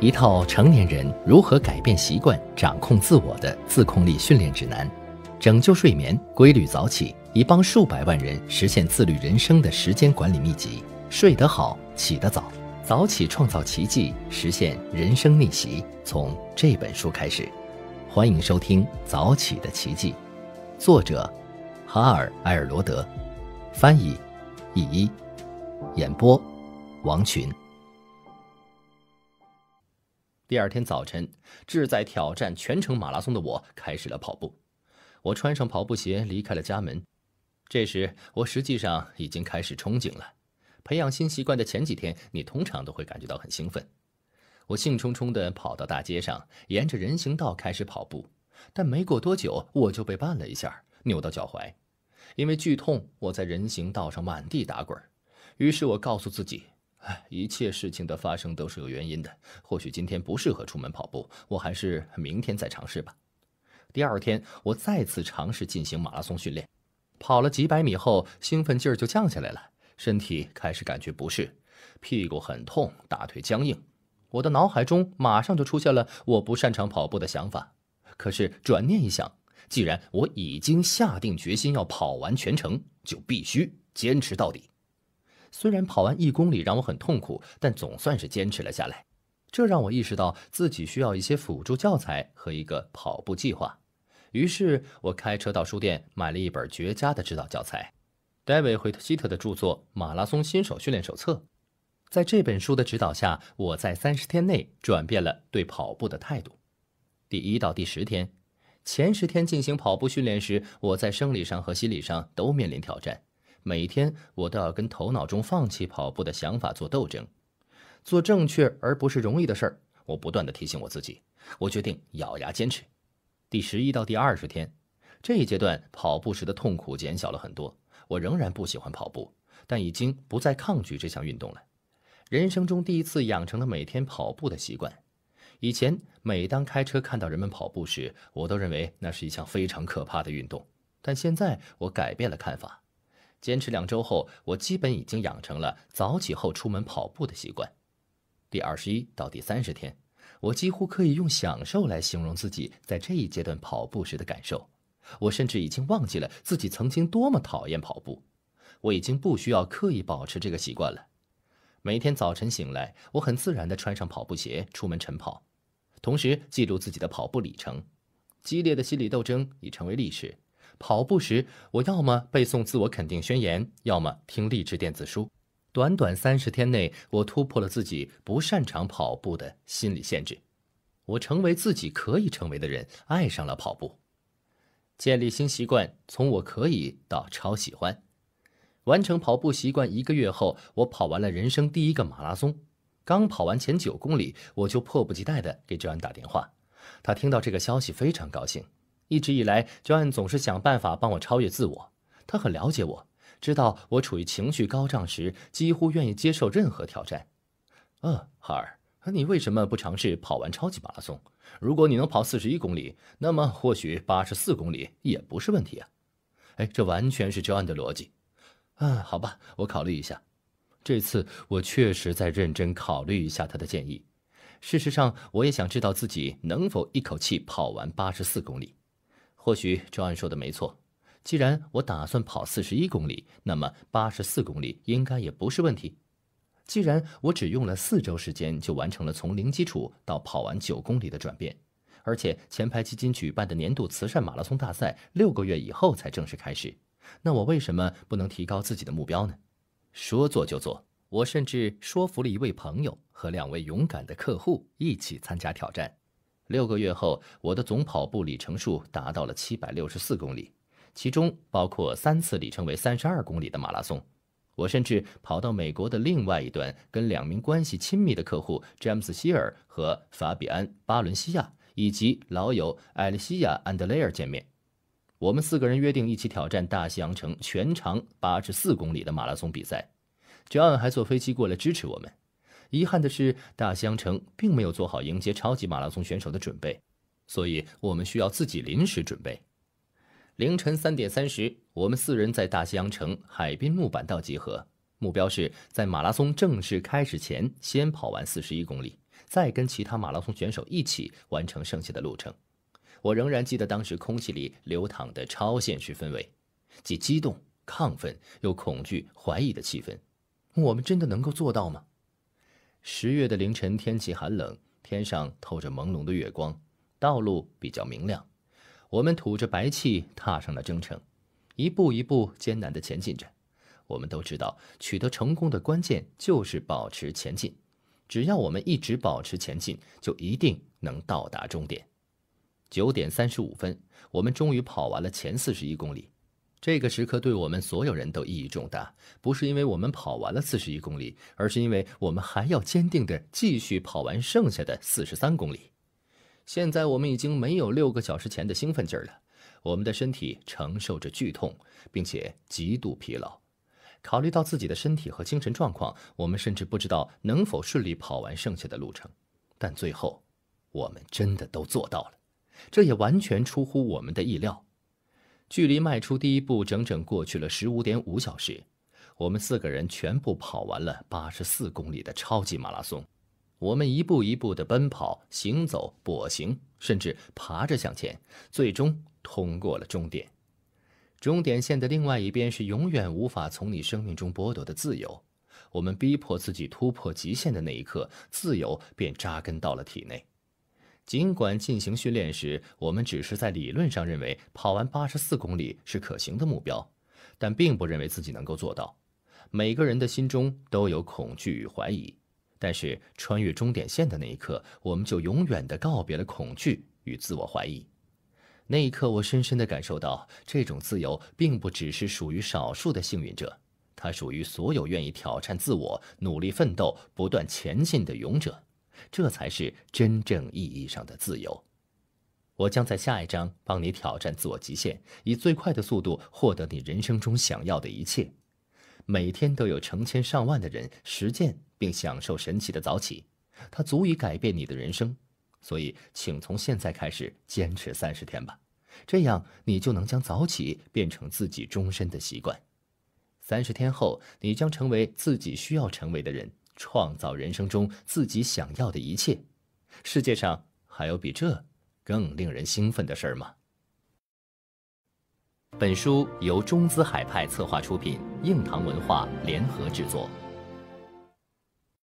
一套成年人如何改变习惯、掌控自我的自控力训练指南，拯救睡眠、规律早起，以帮数百万人实现自律人生的时间管理秘籍。睡得好，起得早，早起创造奇迹，实现人生逆袭。从这本书开始，欢迎收听《早起的奇迹》，作者哈尔·埃尔罗德，翻译易一，演播王群。第二天早晨，志在挑战全程马拉松的我开始了跑步。我穿上跑步鞋，离开了家门。这时，我实际上已经开始憧憬了。培养新习惯的前几天，你通常都会感觉到很兴奋。我兴冲冲地跑到大街上，沿着人行道开始跑步。但没过多久，我就被绊了一下，扭到脚踝。因为剧痛，我在人行道上满地打滚。于是我告诉自己。哎，一切事情的发生都是有原因的。或许今天不适合出门跑步，我还是明天再尝试吧。第二天，我再次尝试进行马拉松训练，跑了几百米后，兴奋劲儿就降下来了，身体开始感觉不适，屁股很痛，大腿僵硬。我的脑海中马上就出现了我不擅长跑步的想法。可是转念一想，既然我已经下定决心要跑完全程，就必须坚持到底。虽然跑完一公里让我很痛苦，但总算是坚持了下来。这让我意识到自己需要一些辅助教材和一个跑步计划。于是，我开车到书店买了一本绝佳的指导教材——戴维·惠特希特的著作《马拉松新手训练手册》。在这本书的指导下，我在三十天内转变了对跑步的态度。第一到第十天，前十天进行跑步训练时，我在生理上和心理上都面临挑战。每天我都要跟头脑中放弃跑步的想法做斗争，做正确而不是容易的事儿。我不断地提醒我自己，我决定咬牙坚持。第十一到第二十天，这一阶段跑步时的痛苦减小了很多。我仍然不喜欢跑步，但已经不再抗拒这项运动了。人生中第一次养成了每天跑步的习惯。以前每当开车看到人们跑步时，我都认为那是一项非常可怕的运动，但现在我改变了看法。坚持两周后，我基本已经养成了早起后出门跑步的习惯。第二十一到第三十天，我几乎可以用享受来形容自己在这一阶段跑步时的感受。我甚至已经忘记了自己曾经多么讨厌跑步。我已经不需要刻意保持这个习惯了。每天早晨醒来，我很自然地穿上跑步鞋出门晨跑，同时记录自己的跑步里程。激烈的心理斗争已成为历史。跑步时，我要么背诵自我肯定宣言，要么听励志电子书。短短三十天内，我突破了自己不擅长跑步的心理限制，我成为自己可以成为的人，爱上了跑步，建立新习惯，从我可以到超喜欢。完成跑步习惯一个月后，我跑完了人生第一个马拉松。刚跑完前九公里，我就迫不及待地给 j o n 打电话。他听到这个消息非常高兴。一直以来，Joanne 总是想办法帮我超越自我。他很了解我，知道我处于情绪高涨时几乎愿意接受任何挑战。嗯，哈尔，你为什么不尝试跑完超级马拉松？如果你能跑四十一公里，那么或许八十四公里也不是问题啊！哎，这完全是 Joanne 的逻辑。嗯，好吧，我考虑一下。这次我确实在认真考虑一下他的建议。事实上，我也想知道自己能否一口气跑完八十四公里。或许周安说的没错，既然我打算跑四十一公里，那么八十四公里应该也不是问题。既然我只用了四周时间就完成了从零基础到跑完九公里的转变，而且前排基金举办的年度慈善马拉松大赛六个月以后才正式开始，那我为什么不能提高自己的目标呢？说做就做，我甚至说服了一位朋友和两位勇敢的客户一起参加挑战。六个月后，我的总跑步里程数达到了七百六十四公里，其中包括三次里程为三十二公里的马拉松。我甚至跑到美国的另外一端，跟两名关系亲密的客户詹姆斯·希尔和法比安·巴伦西亚，以及老友艾丽西亚·安德雷尔见面。我们四个人约定一起挑战大西洋城全长八十四公里的马拉松比赛。John 还坐飞机过来支持我们。遗憾的是，大西洋城并没有做好迎接超级马拉松选手的准备，所以我们需要自己临时准备。凌晨三点三十，我们四人在大西洋城海滨木板道集合，目标是在马拉松正式开始前先跑完四十一公里，再跟其他马拉松选手一起完成剩下的路程。我仍然记得当时空气里流淌的超现实氛围，既激动、亢奋又恐惧、怀疑的气氛。我们真的能够做到吗？十月的凌晨，天气寒冷，天上透着朦胧的月光，道路比较明亮。我们吐着白气，踏上了征程，一步一步艰难地前进着。我们都知道，取得成功的关键就是保持前进。只要我们一直保持前进，就一定能到达终点。九点三十五分，我们终于跑完了前四十一公里。这个时刻对我们所有人都意义重大，不是因为我们跑完了四十一公里，而是因为我们还要坚定的继续跑完剩下的四十三公里。现在我们已经没有六个小时前的兴奋劲儿了，我们的身体承受着剧痛，并且极度疲劳。考虑到自己的身体和精神状况，我们甚至不知道能否顺利跑完剩下的路程。但最后，我们真的都做到了，这也完全出乎我们的意料。距离迈出第一步整整过去了十五点五小时，我们四个人全部跑完了八十四公里的超级马拉松。我们一步一步地奔跑、行走、跛行，甚至爬着向前，最终通过了终点。终点线的另外一边是永远无法从你生命中剥夺的自由。我们逼迫自己突破极限的那一刻，自由便扎根到了体内。尽管进行训练时，我们只是在理论上认为跑完八十四公里是可行的目标，但并不认为自己能够做到。每个人的心中都有恐惧与怀疑，但是穿越终点线的那一刻，我们就永远的告别了恐惧与自我怀疑。那一刻，我深深的感受到，这种自由并不只是属于少数的幸运者，它属于所有愿意挑战自我、努力奋斗、不断前进的勇者。这才是真正意义上的自由。我将在下一章帮你挑战自我极限，以最快的速度获得你人生中想要的一切。每天都有成千上万的人实践并享受神奇的早起，它足以改变你的人生。所以，请从现在开始坚持三十天吧，这样你就能将早起变成自己终身的习惯。三十天后，你将成为自己需要成为的人。创造人生中自己想要的一切，世界上还有比这更令人兴奋的事儿吗？本书由中资海派策划出品，硬糖文化联合制作。